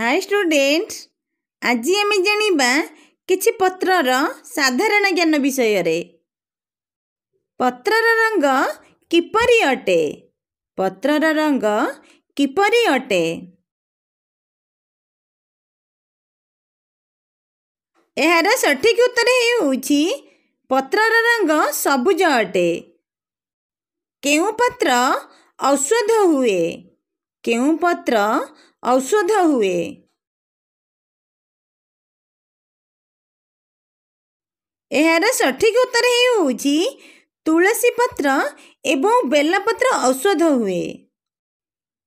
high student ଆଜି ଆମେ ଜାଣିବା କିଛି ପତ୍ରର ସାଧାରଣ ଜ୍ଞାନ ବିଷୟରେ ପତ୍ରର ରଙ୍ଗ କିପରି ଅଟେ ପତ୍ରର ରଙ୍ଗ କିପରି ଅଟେ ଏହାର ସଠିକ ଉତ୍ତର ହେଉଛି ପତ୍ରର ରଙ୍ଗ ସବୁଜ ଅଟେ କେଉଁ ପତ୍ର ଔଷଧ ହୁଏ କେଉଁ ପତ୍ର ଔଷଧ ହୁଏ ଏହାର ସଠିକ ଉତ୍ତର ହେଉଛି ତୁଳସୀ ପତ୍ର ଏବଂ ବେଲପତ୍ର ଔଷଧ ହୁଏ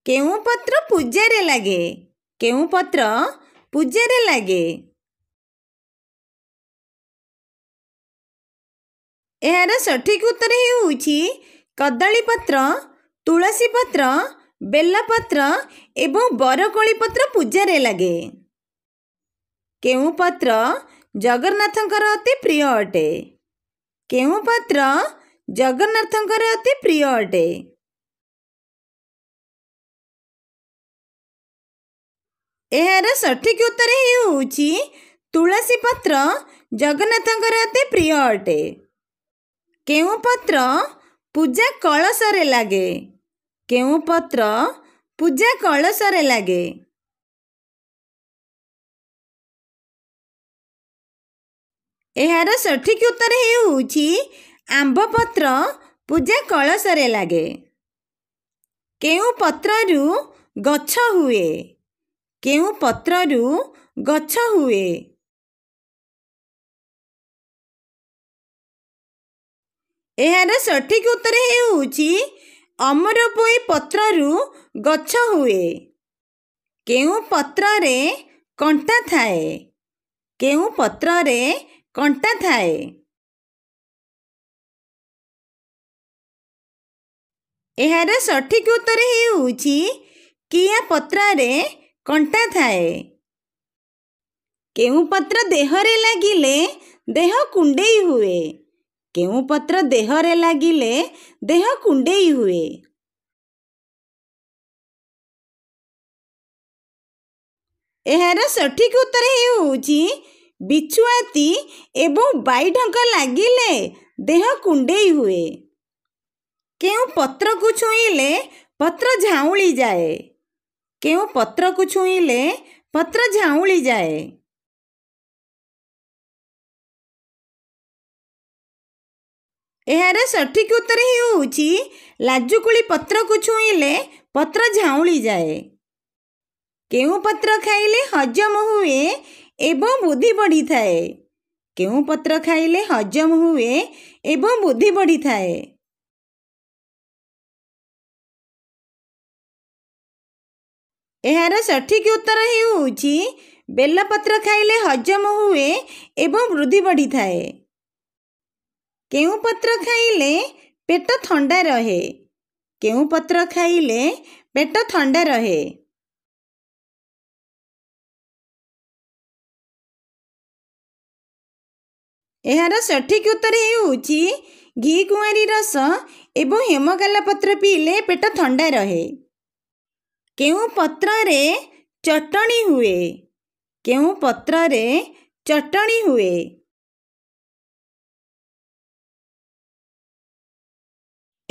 କେଉଁ ପତ୍ର ପୂଜାରେ ଲାଗେ କେଉଁ ପତ୍ର ପୂଜାରେ ଲାଗେ ଏହାର ସଠିକ ଉତ୍ତର ହେଉଛି କଦଳୀ ପତ୍ର ତୁଳସୀ ପତ୍ର ବେଲପତ୍ର ଏବଂ ବରକୋଳି ପତ୍ର ପୂଜାରେ ଲାଗେ କେଉଁ ପତ୍ର ଜଗନ୍ନାଥଙ୍କର ଅତି ପ୍ରିୟ ଅଟେ କେଉଁ ପତ୍ର ଜଗନ୍ନାଥଙ୍କର ଅତି ପ୍ରିୟ ଅଟେ ଏହାର ସଠିକ ଉତ୍ତର ହେଉଛି ତୁଳସୀ ପତ୍ର ଜଗନ୍ନାଥଙ୍କର ଅତି ପ୍ରିୟ ଅଟେ କେଉଁ ପତ୍ର ପୂଜା କଳସରେ ଲାଗେ କେଉଁ ପତ୍ର ପୂଜା କଳସରେ ଲାଗେ ଏହାର ସଠିକ ଉତ୍ତର ହେଉଛି ଆମ୍ବ ପତ୍ର ପୂଜା କଳସରେ ଲାଗେ କେଉଁ ପତ୍ରରୁ ଗଛ ହୁଏ କେଉଁ ପତ୍ରରୁ ଗଛ ହୁଏ ଏହାର ସଠିକ ଉତ୍ତର ହେଉଛି ଅମର ବୋଇ ପତ୍ରରୁ ଗଛ ହୁଏ କେଉଁ ପତ୍ରରେ କଣ୍ଟା ଥାଏ କେଉଁ ପତ୍ରରେ କଣ୍ଟା ଥାଏ ଏହାର ସଠିକ ଉତ୍ତର ହେଉଛି କିଆ ପତ୍ରରେ କଣ୍ଟା ଥାଏ କେଉଁ ପତ୍ର ଦେହରେ ଲାଗିଲେ ଦେହ କୁଣ୍ଡେଇ ହୁଏ କେଉଁ ପତ୍ର ଦେହରେ ଲାଗିଲେ ଦେହ କୁଣ୍ଡେଇ ହୁଏ ଏହାର ସଠିକ ଉତ୍ତର ହେଉଛି ବିଛୁଆତି ଏବଂ ବାଇଢଙ୍କ ଲାଗିଲେ ଦେହ କୁଣ୍ଡେଇ ହୁଏ କେଉଁ ପତ୍ରକୁ ଛୁଇଁଲେ ପତ୍ର ଝାଉଁଳି ଯାଏ କେଉଁ ପତ୍ରକୁ ଛୁଇଁଲେ ପତ୍ର ଝାଉଁଳି ଯାଏ ଏହାର ସଠିକ୍ ଉତ୍ତର ହେଉଛି ଲାଜୁକୁଳି ପତ୍ରକୁ ଛୁଇଁଲେ ପତ୍ର ଝାଉଁଳି ଯାଏ କେଉଁ ପତ୍ର ଖାଇଲେ ହଜମ ହୁଏ ଏବଂ ବୁଦ୍ଧି ବଢ଼ିଥାଏ କେଉଁ ପତ୍ର ଖାଇଲେ ହଜମ ହୁଏ ଏବଂ ବୁଦ୍ଧି ବଢ଼ିଥାଏ ଏହାର ସଠିକ ଉତ୍ତର ହେଉଛି ବେଲପତ୍ର ଖାଇଲେ ହଜମ ହୁଏ ଏବଂ ବୃଦ୍ଧି ବଢ଼ିଥାଏ କେଉଁ ପତ୍ର ଖାଇଲେ ପେଟ ଥଣ୍ଡା ରହେ କେଉଁ ପତ୍ର ଖାଇଲେ ପେଟ ଥଣ୍ଡା ରହେ ଏହାର ସଠିକ ଉତ୍ତର ହେଉଛି ଘି କୁଆଁରୀ ରସ ଏବଂ ହେମଗାଲ ପତ୍ର ପିଇଲେ ପେଟ ଥଣ୍ଡା ରହେ କେଉଁ ପତ୍ରରେ ଚଟଣି ହୁଏ କେଉଁ ପତ୍ରରେ ଚଟଣି ହୁଏ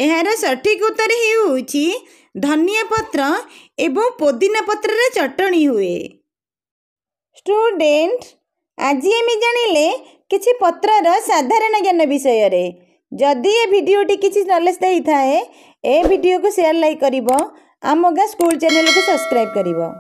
ଏହାର ସଠିକ୍ ଉତ୍ତର ହେଉଛି ଧନିଆ ପତ୍ର ଏବଂ ପୋଦିନା ପତ୍ରର ଚଟଣି ହୁଏ ଷ୍ଟୁଡ଼େଣ୍ଟ ଆଜି ଆମେ ଜାଣିଲେ କିଛି ପତ୍ରର ସାଧାରଣ ଜ୍ଞାନ ବିଷୟରେ ଯଦି ଏ ଭିଡ଼ିଓଟି କିଛି ନଲେଜ ଦେଇଥାଏ ଏ ଭିଡ଼ିଓକୁ ସେୟାର ଲାଇକ୍ କରିବ ଆମ ଗାଁ ସ୍କୁଲ ଚ୍ୟାନେଲକୁ ସବସ୍କ୍ରାଇବ୍ କରିବ